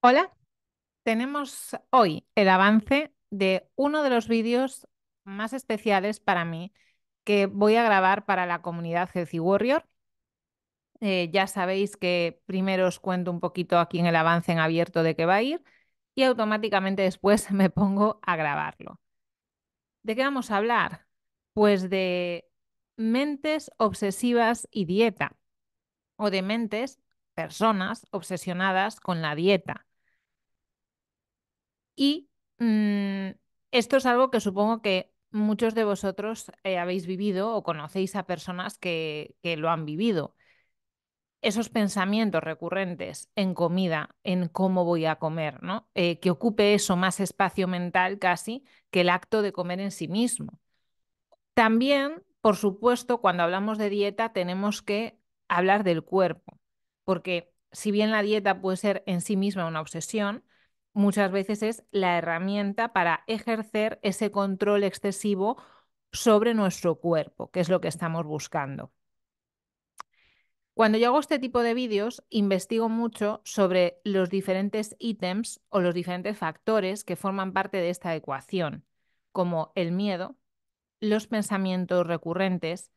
Hola, tenemos hoy el avance de uno de los vídeos más especiales para mí que voy a grabar para la comunidad Healthy Warrior. Eh, ya sabéis que primero os cuento un poquito aquí en el avance en abierto de qué va a ir y automáticamente después me pongo a grabarlo. ¿De qué vamos a hablar? Pues de mentes obsesivas y dieta o de mentes personas obsesionadas con la dieta y mm, esto es algo que supongo que muchos de vosotros eh, habéis vivido o conocéis a personas que, lo han vivido. Esos pensamientos recurrentes en comida, en cómo voy a comer, ¿no? Eh, que ocupe eso más espacio mental casi que el acto de comer en sí mismo. También, por supuesto, cuando hablamos de dieta tenemos que hablar del cuerpo, porque si bien la dieta puede ser en sí misma una obsesión, muchas veces es la herramienta para ejercer ese control excesivo sobre nuestro cuerpo, que es lo que estamos buscando. Cuando yo hago este tipo de vídeos, investigo mucho sobre los diferentes ítems o los diferentes factores que forman parte de esta ecuación, como el miedo, los pensamientos recurrentes,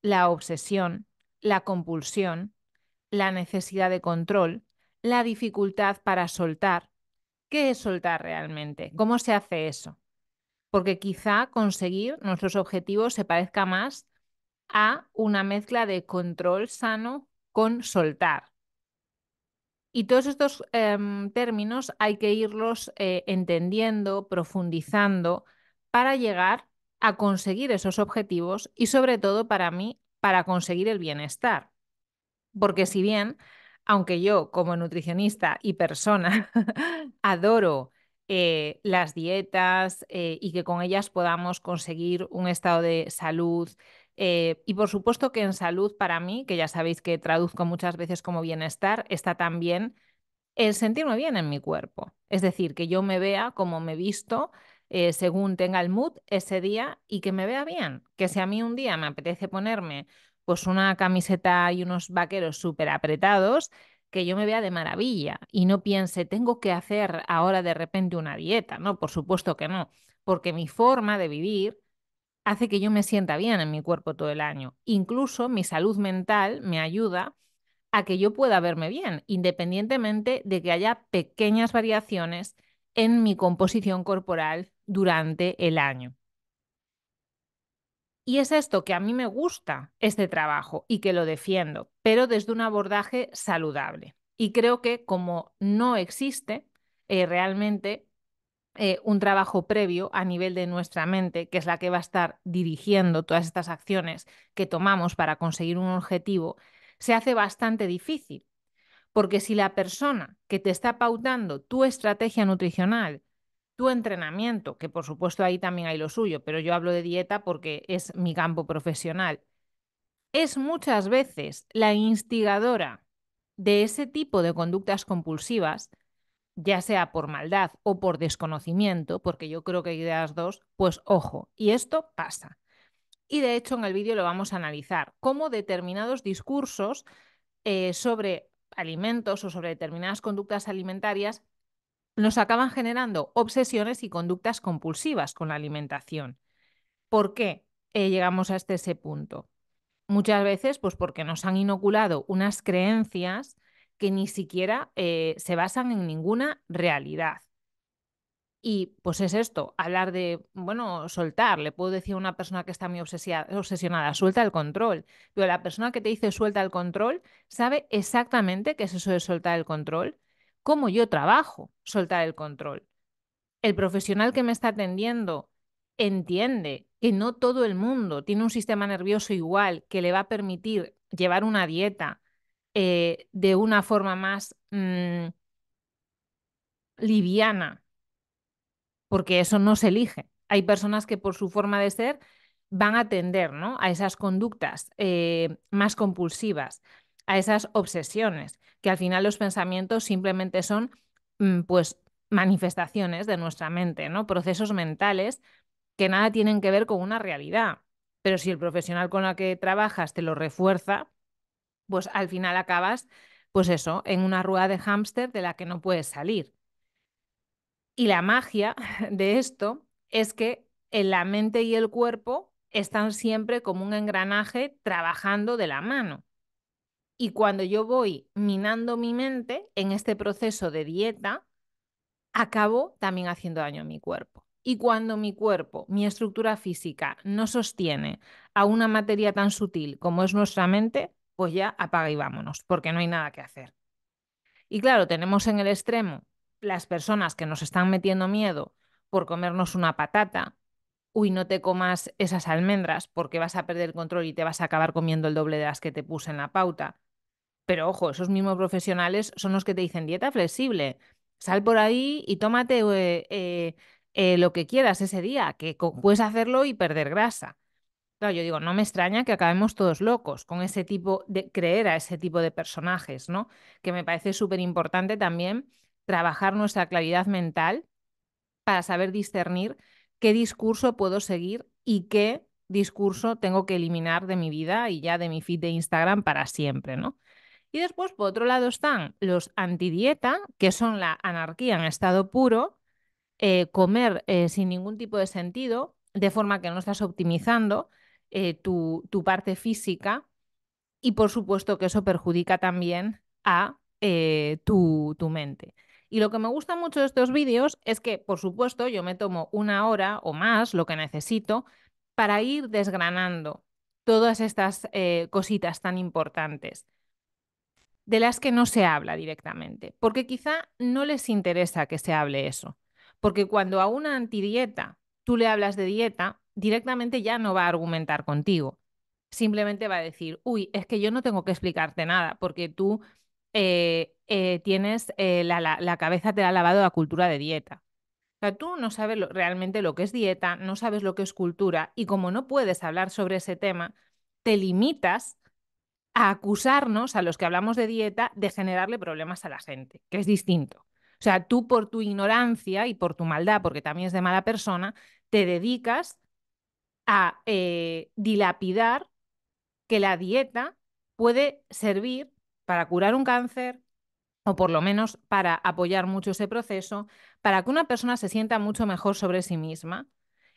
la obsesión, la compulsión, la necesidad de control, la dificultad para soltar, ¿Qué es soltar realmente? ¿Cómo se hace eso? Porque quizá conseguir nuestros objetivos se parezca más a una mezcla de control sano con soltar. Y todos estos em, términos hay que irlos eh, entendiendo, profundizando, para llegar a conseguir esos objetivos y sobre todo para mí, para conseguir el bienestar. Porque si bien aunque yo como nutricionista y persona adoro eh, las dietas eh, y que con ellas podamos conseguir un estado de salud. Eh, y por supuesto que en salud para mí, que ya sabéis que traduzco muchas veces como bienestar, está también el sentirme bien en mi cuerpo. Es decir, que yo me vea como me visto, según tenga el mood ese día y que me vea bien. Que si a mí un día me apetece ponerme pues una camiseta y unos vaqueros súper apretados, que yo me vea de maravilla y no piense, tengo que hacer ahora de repente una dieta. No, por supuesto que no, porque mi forma de vivir hace que yo me sienta bien en mi cuerpo todo el año. Incluso mi salud mental me ayuda a que yo pueda verme bien, independientemente de que haya pequeñas variaciones en mi composición corporal durante el año. Y es esto que a mí me gusta, este trabajo, y que lo defiendo, pero desde un abordaje saludable. Y creo que como no existe eh, realmente eh, un trabajo previo a nivel de nuestra mente, que es la que va a estar dirigiendo todas estas acciones que tomamos para conseguir un objetivo, se hace bastante difícil. Porque si la persona que te está pautando tu estrategia nutricional tu entrenamiento, que por supuesto ahí también hay lo suyo, pero yo hablo de dieta porque es mi campo profesional, es muchas veces la instigadora de ese tipo de conductas compulsivas, ya sea por maldad o por desconocimiento, porque yo creo que hay de las dos, pues ojo, y esto pasa. Y de hecho en el vídeo lo vamos a analizar, cómo determinados discursos eh, sobre alimentos o sobre determinadas conductas alimentarias nos acaban generando obsesiones y conductas compulsivas con la alimentación. ¿Por qué eh, llegamos hasta este, ese punto? Muchas veces, pues porque nos han inoculado unas creencias que ni siquiera eh, se basan en ninguna realidad. Y pues es esto, hablar de, bueno, soltar. Le puedo decir a una persona que está muy obsesionada, suelta el control. Pero la persona que te dice suelta el control sabe exactamente qué es eso de soltar el control cómo yo trabajo, soltar el control. El profesional que me está atendiendo entiende que no todo el mundo tiene un sistema nervioso igual que le va a permitir llevar una dieta eh, de una forma más mm, liviana, porque eso no se elige. Hay personas que por su forma de ser van a atender ¿no? a esas conductas eh, más compulsivas a esas obsesiones, que al final los pensamientos simplemente son mm, pues manifestaciones de nuestra mente, ¿no? Procesos mentales que nada tienen que ver con una realidad. Pero si el profesional con el que trabajas te lo refuerza, pues al final acabas, pues eso, en una rueda de hámster de la que no puedes salir. Y la magia de esto es que la mente y el cuerpo están siempre como un engranaje trabajando de la mano. Y cuando yo voy minando mi mente en este proceso de dieta, acabo también haciendo daño a mi cuerpo. Y cuando mi cuerpo, mi estructura física, no sostiene a una materia tan sutil como es nuestra mente, pues ya apaga y vámonos, porque no hay nada que hacer. Y claro, tenemos en el extremo las personas que nos están metiendo miedo por comernos una patata, uy, no te comas esas almendras porque vas a perder el control y te vas a acabar comiendo el doble de las que te puse en la pauta. Pero ojo, esos mismos profesionales son los que te dicen dieta flexible, sal por ahí y tómate eh, eh, eh, lo que quieras ese día, que puedes hacerlo y perder grasa. Claro, yo digo, no me extraña que acabemos todos locos con ese tipo de creer a ese tipo de personajes, ¿no? Que me parece súper importante también trabajar nuestra claridad mental para saber discernir qué discurso puedo seguir y qué discurso tengo que eliminar de mi vida y ya de mi feed de Instagram para siempre, ¿no? Y después, por otro lado, están los antidieta, que son la anarquía en estado puro, eh, comer eh, sin ningún tipo de sentido, de forma que no estás optimizando eh, tu, parte física. Y por supuesto que eso perjudica también a tu, tu mente. Y lo que me gusta mucho de estos vídeos es que, por supuesto, yo me tomo una hora o más, lo que necesito, para ir desgranando todas estas cositas tan importantes de las que no se habla directamente, porque quizá no les interesa que se hable eso, porque cuando a una antidieta tú le hablas de dieta, directamente ya no va a argumentar contigo, simplemente va a decir, uy, es que yo no tengo que explicarte nada, porque tú eh, eh, tienes eh, la, la, cabeza te la ha lavado la cultura de dieta. O sea, tú no sabes realmente lo que es dieta, no sabes lo que es cultura y como no puedes hablar sobre ese tema, te limitas a acusarnos a los que hablamos de dieta de generarle problemas a la gente, que es distinto. O sea, tú por tu ignorancia y por tu maldad, porque también es de mala persona, te dedicas a eh, dilapidar que la dieta puede servir para curar un cáncer o por lo menos para apoyar mucho ese proceso, para que una persona se sienta mucho mejor sobre sí misma.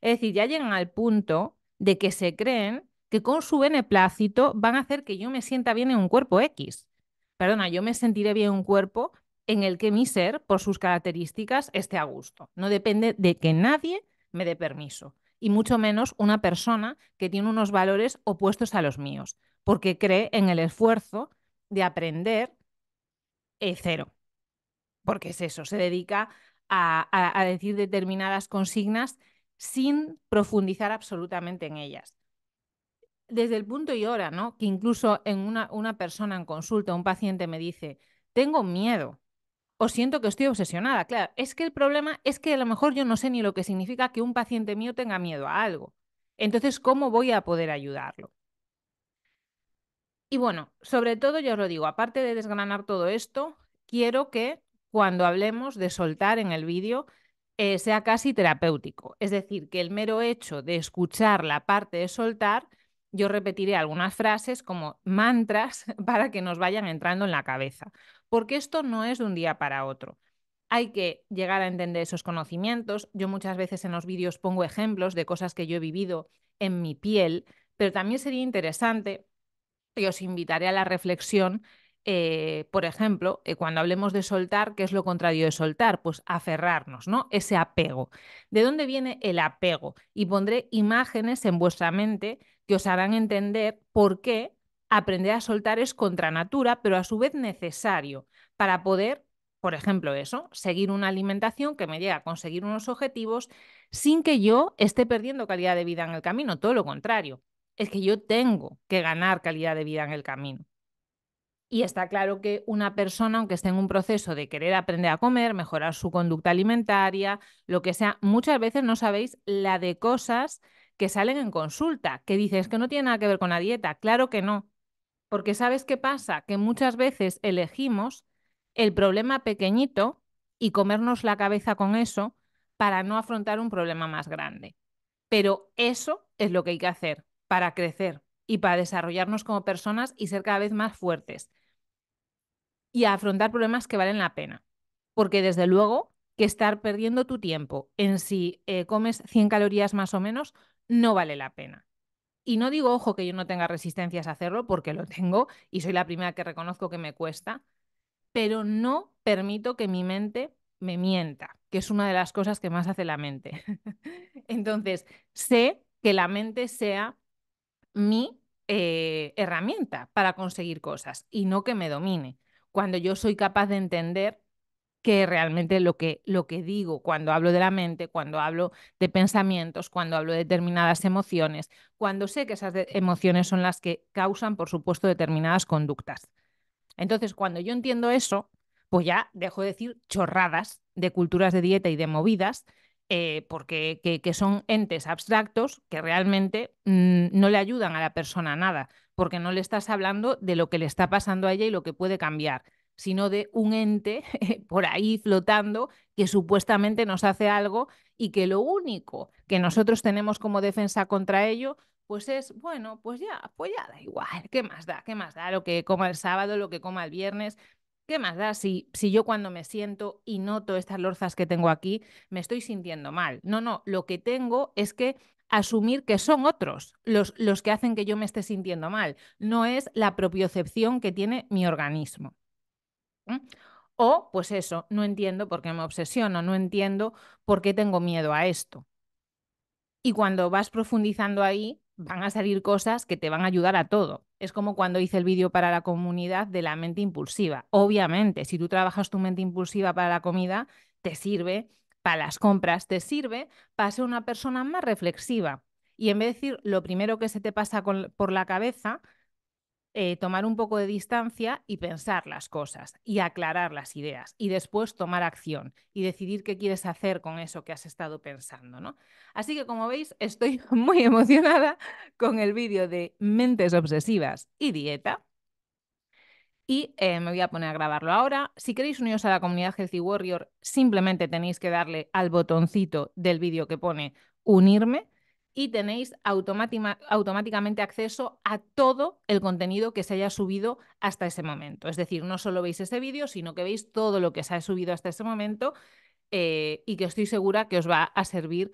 Es decir, ya llegan al punto de que se creen que con su beneplácito van a hacer que yo me sienta bien en un cuerpo X. Perdona, yo me sentiré bien en un cuerpo en el que mi ser, por sus características, esté a gusto. No depende de que nadie me dé permiso, y mucho menos una persona que tiene unos valores opuestos a los míos, porque cree en el esfuerzo de aprender eh, cero. Porque es eso, se dedica a decir determinadas consignas sin profundizar absolutamente en ellas desde el punto y hora, ¿no? Que incluso en una, persona en consulta, un paciente me dice, tengo miedo o siento que estoy obsesionada. Claro, es que el problema es que a lo mejor yo no sé ni lo que significa que un paciente mío tenga miedo a algo. Entonces, ¿cómo voy a poder ayudarlo? Y bueno, sobre todo, ya os lo digo, aparte de desgranar todo esto, quiero que cuando hablemos de soltar en el vídeo eh, sea casi terapéutico. Es decir, que el mero hecho de escuchar la parte de soltar yo repetiré algunas frases como mantras para que nos vayan entrando en la cabeza, porque esto no es de un día para otro. Hay que llegar a entender esos conocimientos. Yo muchas veces en los vídeos pongo ejemplos de cosas que yo he vivido en mi piel, pero también sería interesante, y os invitaré a la reflexión, eh, por ejemplo, eh, cuando hablemos de soltar, ¿qué es lo contrario de soltar? Pues aferrarnos, ¿no? Ese apego. ¿De dónde viene el apego? Y pondré imágenes en vuestra mente que os harán entender por qué aprender a soltar es contra natura, pero a su vez necesario para poder, por ejemplo, eso, seguir una alimentación que me llegue a conseguir unos objetivos sin que yo esté perdiendo calidad de vida en el camino. Todo lo contrario, es que yo tengo que ganar calidad de vida en el camino. Y está claro que una persona, aunque esté en un proceso de querer aprender a comer, mejorar su conducta alimentaria, lo que sea, muchas veces no sabéis la de cosas que salen en consulta, que dices que no tiene nada que ver con la dieta. Claro que no. Porque sabes qué pasa, que muchas veces elegimos el problema pequeñito y comernos la cabeza con eso para no afrontar un problema más grande. Pero eso es lo que hay que hacer para crecer y para desarrollarnos como personas y ser cada vez más fuertes y afrontar problemas que valen la pena. Porque desde luego que estar perdiendo tu tiempo en si eh, comes 100 calorías más o menos no vale la pena. Y no digo, ojo, que yo no tenga resistencias a hacerlo, porque lo tengo y soy la primera que reconozco que me cuesta, pero no permito que mi mente me mienta, que es una de las cosas que más hace la mente. Entonces, sé que la mente sea mi eh, herramienta para conseguir cosas y no que me domine. Cuando yo soy capaz de entender que realmente lo que, lo que digo cuando hablo de la mente, cuando hablo de pensamientos, cuando hablo de determinadas emociones, cuando sé que esas emociones son las que causan, por supuesto, determinadas conductas. Entonces, cuando yo entiendo eso, pues ya dejo de decir chorradas de culturas de dieta y de movidas, eh, porque que, son entes abstractos que realmente mm, no le ayudan a la persona nada, porque no le estás hablando de lo que le está pasando a ella y lo que puede cambiar sino de un ente por ahí flotando que supuestamente nos hace algo y que lo único que nosotros tenemos como defensa contra ello, pues es, bueno, pues ya, pues ya da igual, ¿qué más da? ¿Qué más da lo que coma el sábado, lo que coma el viernes? ¿Qué más da si, si yo cuando me siento y noto estas lorzas que tengo aquí, me estoy sintiendo mal? No, no, lo que tengo es que asumir que son otros los, los que hacen que yo me esté sintiendo mal, no es la propiocepción que tiene mi organismo. O, pues eso, no entiendo por qué me obsesiono, no entiendo por qué tengo miedo a esto. Y cuando vas profundizando ahí, van a salir cosas que te van a ayudar a todo. Es como cuando hice el vídeo para la comunidad de la mente impulsiva. Obviamente, si tú trabajas tu mente impulsiva para la comida, te sirve para las compras, te sirve para ser una persona más reflexiva. Y en vez de decir lo primero que se te pasa por la cabeza, eh, tomar un poco de distancia y pensar las cosas y aclarar las ideas y después tomar acción y decidir qué quieres hacer con eso que has estado pensando, ¿no? Así que como veis, estoy muy emocionada con el vídeo de mentes obsesivas y dieta. Y eh, me voy a poner a grabarlo ahora. Si queréis uniros a la comunidad Healthy Warrior, simplemente tenéis que darle al botoncito del vídeo que pone unirme y tenéis automáticamente acceso a todo el contenido que se haya subido hasta ese momento. Es decir, no solo veis ese vídeo, sino que veis todo lo que se ha subido hasta ese momento eh, y que estoy segura que os va a servir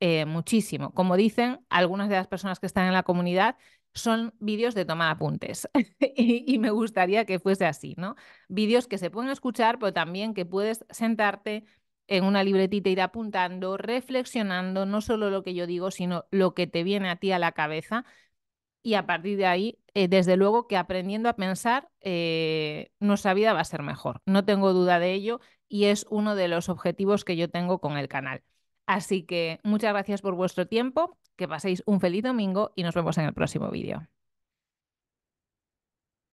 eh, muchísimo. Como dicen algunas de las personas que están en la comunidad, son vídeos de toma de apuntes y, y, me gustaría que fuese así, ¿no? Vídeos que se pueden escuchar, pero también que puedes sentarte, en una libretita ir apuntando, reflexionando, no solo lo que yo digo, sino lo que te viene a ti a la cabeza. Y a partir de ahí, eh, desde luego que aprendiendo a pensar, eh, nuestra vida va a ser mejor. No tengo duda de ello y es uno de los objetivos que yo tengo con el canal. Así que muchas gracias por vuestro tiempo, que paséis un feliz domingo y nos vemos en el próximo vídeo.